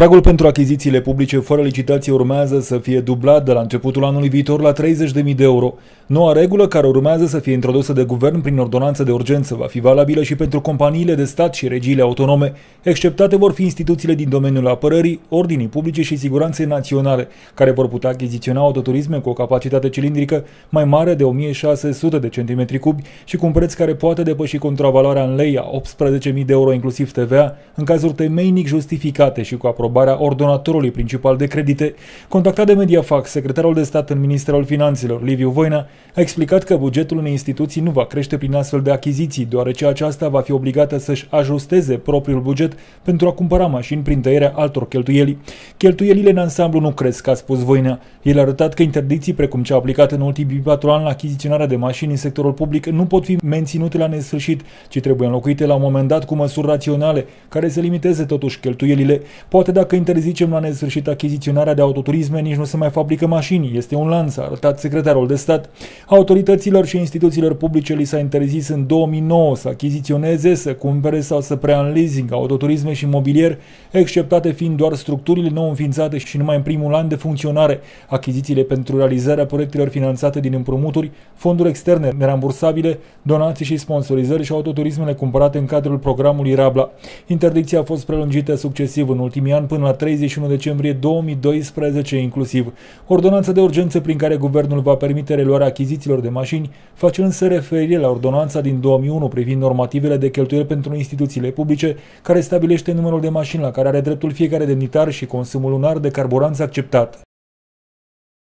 Pragul pentru achizițiile publice fără licitație urmează să fie dublat de la începutul anului viitor la 30.000 de euro. Noua regulă care urmează să fie introdusă de guvern prin ordonanță de urgență va fi valabilă și pentru companiile de stat și regiile autonome. Exceptate vor fi instituțiile din domeniul apărării, ordinii publice și siguranței naționale, care vor putea achiziționa autoturisme cu o capacitate cilindrică mai mare de 1600 de cm3 și cu un preț care poate depăși contravaloarea în lei a 18.000 de euro inclusiv TVA în cazuri temeinic justificate și cu aprobare aprobarea ordonatorului principal de credite, contactat de Mediafax, secretarul de stat în Ministerul Finanțelor, Liviu Voina, a explicat că bugetul unei instituții nu va crește prin astfel de achiziții, deoarece aceasta va fi obligată să-și ajusteze propriul buget pentru a cumpăra mașini prin tăierea altor cheltuieli. Cheltuielile în ansamblu nu cresc, a spus Voina. El a arătat că interdicții precum cea aplicată în ultimii patru ani la achiziționarea de mașini în sectorul public nu pot fi menținute la nesfârșit, ci trebuie înlocuite la un moment dat cu măsuri raționale, care să limiteze totuși cheltuielile. Poate poate dacă interzicem la nesfârșit achiziționarea de autoturisme, nici nu se mai fabrică mașini. Este un lanț, a arătat secretarul de stat. Autorităților și instituțiilor publice li s-a interzis în 2009 să achiziționeze, să cumpere sau să prea în leasing autoturisme și mobilier, exceptate fiind doar structurile nou înființate și numai în primul an de funcționare, achizițiile pentru realizarea proiectelor finanțate din împrumuturi, fonduri externe nerambursabile, donații și sponsorizări și autoturismele cumpărate în cadrul programului Rabla. Interdicția a fost prelungită succesiv în ultimii ani an până la 31 decembrie 2012 inclusiv. Ordonanța de urgență prin care guvernul va permite reluarea achizițiilor de mașini face însă referire la ordonanța din 2001 privind normativele de cheltuieli pentru instituțiile publice, care stabilește numărul de mașini la care are dreptul fiecare demnitar și consumul lunar de carburanți acceptat.